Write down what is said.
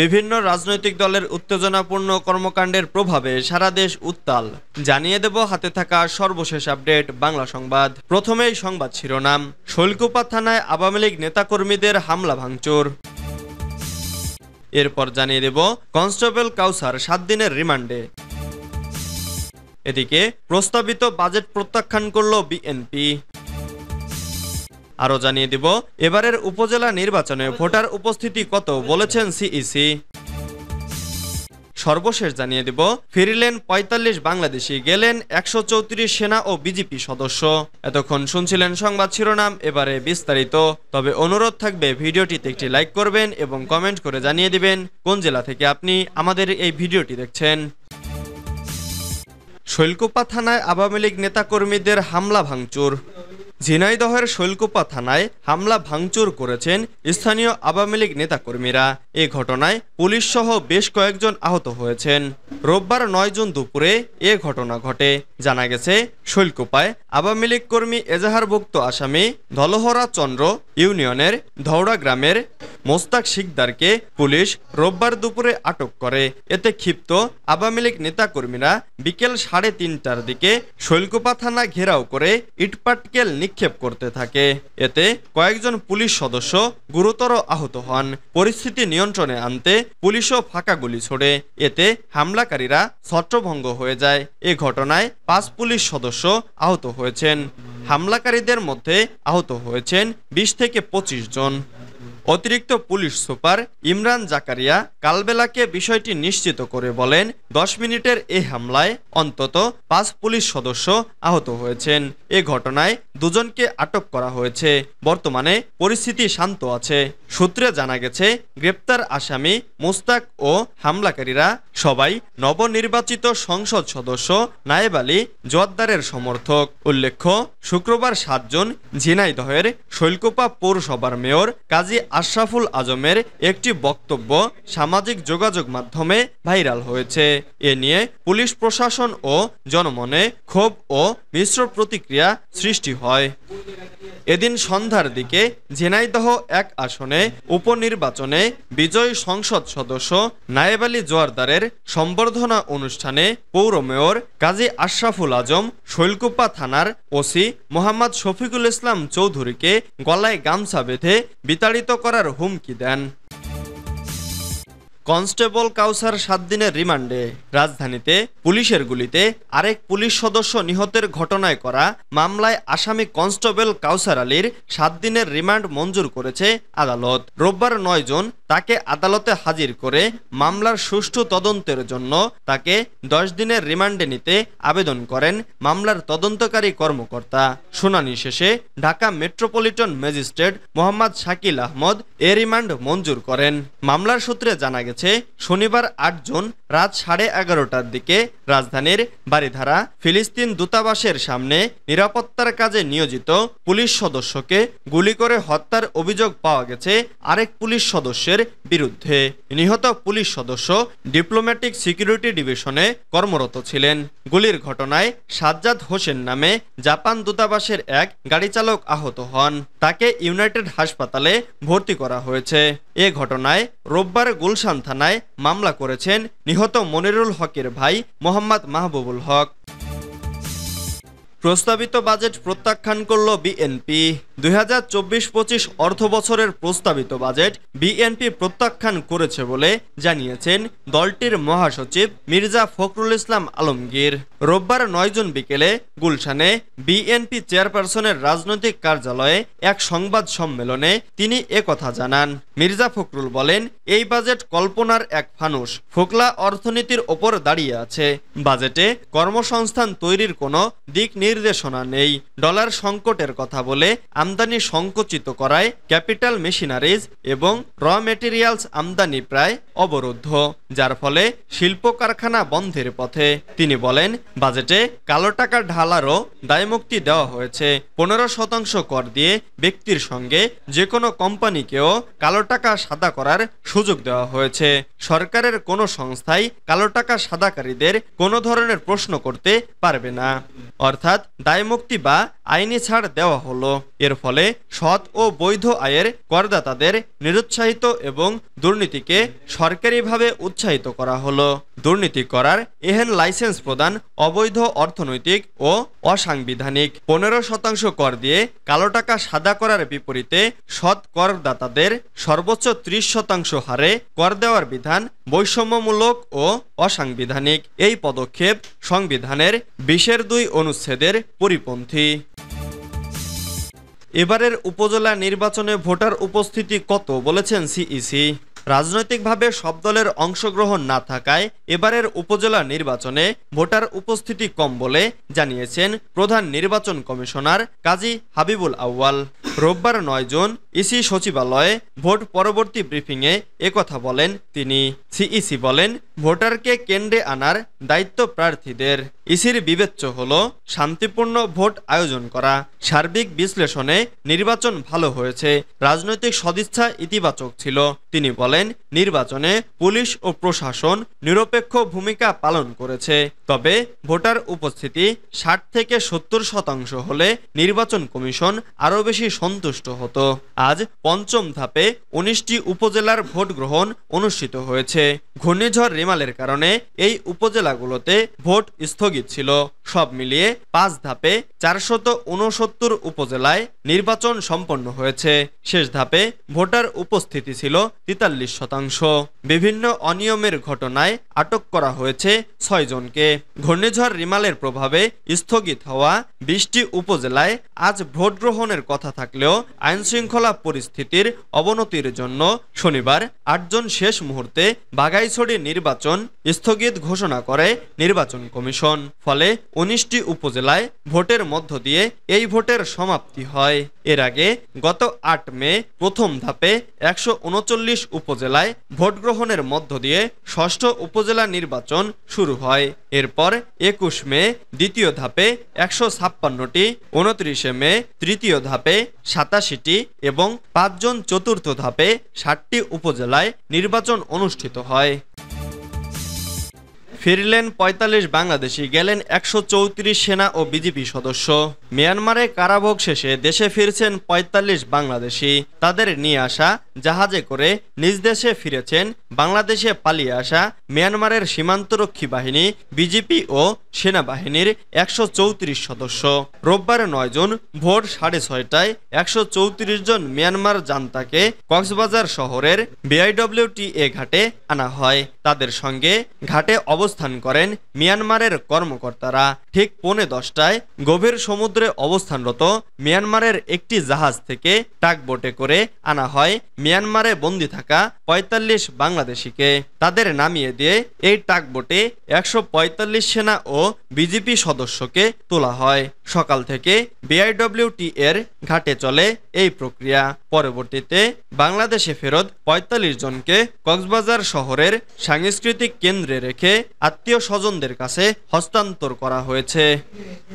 বিভিন্ন রাজনৈতিক দলের উত্তেজনাপূর্ণ কর্মকাণ্ডের প্রভাবে সারা দেশ উত্তাল জানিয়ে দেব হাতে থাকা সর্বশেষ আপডেট বাংলা সংবাদ প্রথমেই সংবাদ শিরোনাম শৈলকুপা থানায় আওয়ামী লীগ নেতাকর্মীদের হামলা ভাঙচুর এরপর জানিয়ে দেব কনস্টেবল কাউসার সাত দিনের রিমান্ডে এদিকে প্রস্তাবিত বাজেট প্রত্যাখ্যান করল বিএনপি আরও জানিয়ে দিব এবারের উপজেলা নির্বাচনে ভোটার উপস্থিতি কত বলেছেন সিইসি e সর্বশেষ জানিয়ে দিব ফিরিলেন ৪৫ বাংলাদেশি গেলেন একশো সেনা ও বিজেপি সদস্য এতক্ষণ শুনছিলেন সংবাদ শিরোনাম এবারে বিস্তারিত তবে অনুরোধ থাকবে ভিডিওটিতে একটি লাইক করবেন এবং কমেন্ট করে জানিয়ে দিবেন কোন জেলা থেকে আপনি আমাদের এই ভিডিওটি দেখছেন শৈলকুপা থানায় আওয়ামী লীগ নেতাকর্মীদের হামলা ভাঙচুর ঝিনাইদহের শৈলকোপা থানায় হামলা ভাঙচুর করেছেন স্থানীয় আওয়ামী লীগ নেতাকর্মীরা এ ঘটনায় পুলিশ সহ বেশ কয়েকজন আহত হয়েছেন রোববার নয় জুন দুপুরে এ ঘটনা ঘটে জানা গেছে শৈলকুপায় আওয়ামী লীগ কর্মী এজাহারভুক্ত আসামি ধলহরা চন্দ্র ইউনিয়নের ধৌড়া গ্রামের মোস্তাক শিকদারকে পুলিশ রোববার দুপুরে আটক করে এতে ক্ষিপ্ত আওয়ামী লীগ নেতাকর্মীরা বিকেল সাড়ে তিনটার দিকে শৈলকুপা থানা ঘেরাও করে ইটপাটকেল নিক্ষেপ করতে থাকে এতে কয়েকজন পুলিশ সদস্য গুরুতর আহত হন পরিস্থিতি নিয়ন্ত্রণে আনতে পুলিশও ফাঁকা গুলি ছোড়ে এতে হামলাকারীরা ছত্রভঙ্গ হয়ে যায় এ ঘটনায় পাঁচ পুলিশ সদস্য আহত হয়েছেন হামলাকারীদের মধ্যে আহত হয়েছেন বিশ থেকে পঁচিশ জন অতিরিক্ত পুলিশ সুপার ইমরান জাকারিয়া কালবেলাকে বিষয়টি নিশ্চিত করে বলেন দশ মিনিটের এ হামলায় অন্তত পাঁচ পুলিশ সদস্য আহত হয়েছেন এ ঘটনায় দুজনকে আটক করা হয়েছে বর্তমানে পরিস্থিতি শান্ত আছে সূত্রে জানা গেছে গ্রেপ্তার আসামি মোস্তাক ও হামলাকারীরা সবাই নবনির্বাচিত সংসদ সদস্য নায়েব আলী জোয়াদ্দারের সমর্থক উল্লেখ্য শুক্রবার সাতজন ঝিনাইদহের শৈলকোপা পৌরসভার মেয়র কাজী আশরাফুল আজমের একটি বক্তব্য সামাজিক যোগাযোগ মাধ্যমে ভাইরাল হয়েছে এ নিয়ে পুলিশ প্রশাসন ও জনমনে ক্ষোভ ও মিশ্র প্রতিক্রিয়া সৃষ্টি হয় এদিন সন্ধ্যার দিকে ঝিনাইদহ এক আসনে উপনির্বাচনে বিজয়ী সংসদ সদস্য নায়েব আলী জোয়ারদারের সম্বর্ধনা অনুষ্ঠানে পৌর মেয়র কাজী আশরাফুল আজম শৈলকুপা থানার ওসি মোহাম্মদ শফিকুল ইসলাম চৌধুরীকে গলায় গামছা বেঁধে বিতাড়িত করার হুমকি দেন কনস্টেবল কাউসার সাত দিনের রিমান্ডে রাজধানীতে পুলিশের গুলিতে আরেক পুলিশ সদস্য নিহতের ঘটনায় করা মামলায় আসামি কনস্টেবল কাউসার আলীর সাত দিনের রিমান্ড মঞ্জুর করেছে আদালত রোববার নয় জন তাকে আদালতে হাজির করে মামলার সুষ্ঠু তদন্তের জন্য তাকে দশ দিনের রিমান্ডে নিতে আবেদন করেন মামলার তদন্তকারী কর্মকর্তা শুনানি শেষে ঢাকা মেট্রোপলিটন ম্যাজিস্ট্রেট মোহাম্মদ শাকিল আহমদ এ রিমান্ড মঞ্জুর করেন মামলার সূত্রে জানা গেছে শনিবার আট জুন রাত সাড়ে এগারোটার দিকে রাজধানীর বাড়িধারা ফিলিস্তিন দূতাবাসের সামনে নিরাপত্তার কাজে নিয়োজিত পুলিশ সদস্যকে গুলি করে হত্যার অভিযোগ পাওয়া গেছে আরেক পুলিশ সদস্যের সদস্যদের বিরুদ্ধে নিহত পুলিশ সদস্য ডিপ্লোম্যাটিক সিকিউরিটি ডিভিশনে কর্মরত ছিলেন গুলির ঘটনায় সাজ্জাদ হোসেন নামে জাপান দূতাবাসের এক গাড়ি চালক আহত হন তাকে ইউনাইটেড হাসপাতালে ভর্তি করা হয়েছে এ ঘটনায় রোববার গুলশান থানায় মামলা করেছেন নিহত মনিরুল হকের ভাই মোহাম্মদ মাহবুবুল হক প্রস্তাবিত বাজেট প্রত্যাখ্যান করল বিএনপি দুই হাজার চব্বিশ পঁচিশ অর্থ বছরের প্রস্তাবিত বাজেট বিএনপি প্রত্যাখ্যান করেছে বলে জানিয়েছেন দলটির মহাসচিব মির্জা ফখরুল ইসলাম আলমগীর রোববার নয় জুন বিকেলে গুলশানে বিএনপি চেয়ারপারসনের রাজনৈতিক কার্যালয়ে এক সংবাদ সম্মেলনে তিনি একথা জানান মির্জা ফখরুল বলেন এই বাজেট কল্পনার এক ফানুষ ফোকলা অর্থনীতির ওপর দাঁড়িয়ে আছে বাজেটে কর্মসংস্থান তৈরির কোনো দিক নির্দেশনা নেই ডলার সংকটের কথা বলে আমদানি সংকুচিত করায় ক্যাপিটাল মেশিনারিজ এবং র মেটেরিয়ালস আমদানি প্রায় অবরুদ্ধ যার ফলে শিল্প কারখানা বন্ধের পথে তিনি বলেন বাজেটে কালো টাকা ঢালারও দায়মুক্তি দেওয়া হয়েছে পনেরো শতাংশ কর দিয়ে ব্যক্তির সঙ্গে যে কোনো কোম্পানিকেও কালো টাকা সাদা করার সুযোগ দেওয়া হয়েছে সরকারের কোনো সংস্থাই কালো টাকা সাদাকারীদের কোনো ধরনের প্রশ্ন করতে পারবে না অর্থাৎ অর্থাৎ দায়মুক্তি বা আইনি ছাড় দেওয়া হলো এর ফলে সৎ ও বৈধ আয়ের করদাতাদের নিরুৎসাহিত এবং দুর্নীতিকে সরকারিভাবে উৎসাহিত করা হলো দুর্নীতি করার এহেন লাইসেন্স প্রদান অবৈধ অর্থনৈতিক ও অসাংবিধানিক পনেরো শতাংশ কর দিয়ে কালো টাকা সাদা করার বিপরীতে সৎ করদাতাদের সর্বোচ্চ ত্রিশ শতাংশ হারে কর দেওয়ার বিধান বৈষম্যমূলক ও অসাংবিধানিক এই পদক্ষেপ সংবিধানের বিশের দুই অনুচ্ছেদের পরিপন্থী এবারের উপজেলা নির্বাচনে ভোটার উপস্থিতি কত বলেছেন সিইসি রাজনৈতিকভাবে সব দলের অংশগ্রহণ না থাকায় এবারের উপজেলা নির্বাচনে ভোটার উপস্থিতি কম বলে জানিয়েছেন প্রধান নির্বাচন কমিশনার কাজী হাবিবুল আউয়াল রোববার নয় জুন ইসি সচিবালয়ে ভোট পরবর্তী ব্রিফিংয়ে একথা বলেন তিনি সিইসি বলেন ভোটারকে কেন্দ্রে আনার দায়িত্ব প্রার্থীদের ইসির বিবেচ্য হল শান্তিপূর্ণ ভোট আয়োজন করা সার্বিক বিশ্লেষণে নির্বাচন ভালো হয়েছে রাজনৈতিক সদিচ্ছা ইতিবাচক ছিল তিনি বলেন নির্বাচনে পুলিশ ও প্রশাসন নিরপেক্ষ ভূমিকা পালন করেছে তবে ভোটার উপস্থিতি ষাট থেকে সত্তর শতাংশ হলে নির্বাচন কমিশন আরও বেশি সন্তুষ্ট হতো আজ পঞ্চম ধাপে উনিশটি উপজেলার ভোট গ্রহণ অনুষ্ঠিত হয়েছে ঘূর্ণিঝড় রিমালের কারণে এই উপজেলাগুলোতে ভোট স্থগিত স্থগিত ছিল সব মিলিয়ে পাঁচ ধাপে চারশত উনসত্তর উপজেলায় নির্বাচন সম্পন্ন হয়েছে শেষ ধাপে ভোটার উপস্থিতি ছিল তেতাল্লিশ শতাংশ বিভিন্ন অনিয়মের ঘটনায় আটক করা হয়েছে ছয়জনকে ঘূর্ণিঝড় রিমালের প্রভাবে স্থগিত হওয়া বিশটি উপজেলায় আজ ভোট গ্রহণের কথা থাকলেও আইনশৃঙ্খলা পরিস্থিতির অবনতির জন্য শনিবার আটজন শেষ মুহূর্তে বাগাইছড়ি নির্বাচন স্থগিত ঘোষণা করে নির্বাচন কমিশন ফলে উনিশটি উপজেলায় ভোটের মধ্য দিয়ে এই ভোটের সমাপ্তি হয় এর আগে গত আট মে প্রথম ধাপে একশো উপজেলায় ভোট গ্রহণের মধ্য দিয়ে ষষ্ঠ উপজেলা নির্বাচন শুরু হয় এরপর একুশ মে দ্বিতীয় ধাপে একশো ছাপ্পান্নটি উনত্রিশে মে তৃতীয় ধাপে সাতাশিটি এবং পাঁচজন চতুর্থ ধাপে ষাটটি উপজেলায় নির্বাচন অনুষ্ঠিত হয় ফিরলেন ৪৫ বাংলাদেশি গেলেন একশো সেনা ও বিজেপি সদস্য মিয়ানমারে কারাভোগ শেষে দেশে ফিরছেন ৪৫ বাংলাদেশি তাদের নিয়ে আসা জাহাজে করে নিজ দেশে ফিরেছেন বাংলাদেশে পালিয়ে আসা মিয়ানমারের সীমান্তরক্ষী বাহিনী বিজেপি ও সেনাবাহিনীর একশো চৌত্রিশ সদস্য রোববার নয় জুন ভোর সাড়ে ছয়টায় একশো চৌত্রিশ জন মিয়ানমার জান্তাকে কক্সবাজার শহরের বিআইডব্লিউটি এ ঘাটে আনা হয় তাদের সঙ্গে ঘাটে অবস্থান করেন মিয়ানমারের কর্মকর্তারা ঠিক পৌনে দশটায় গভীর সমুদ্রে অবস্থানরত মিয়ানমারের একটি জাহাজ থেকে টাকবোটে করে আনা হয় মিয়ানমারে বন্দী থাকা ৪৫ বাংলাদেশিকে তাদের নামিয়ে দিয়ে এই টাকবোটে একশো সেনা ও বিজেপি সদস্যকে তোলা হয় সকাল থেকে বিআইডব্লিউটি এর ঘাটে চলে এই প্রক্রিয়া পরবর্তীতে বাংলাদেশে ফেরত ৪৫ জনকে কক্সবাজার শহরের সাংস্কৃতিক কেন্দ্রে রেখে আত্মীয় স্বজনদের কাছে হস্তান্তর করা হয়েছে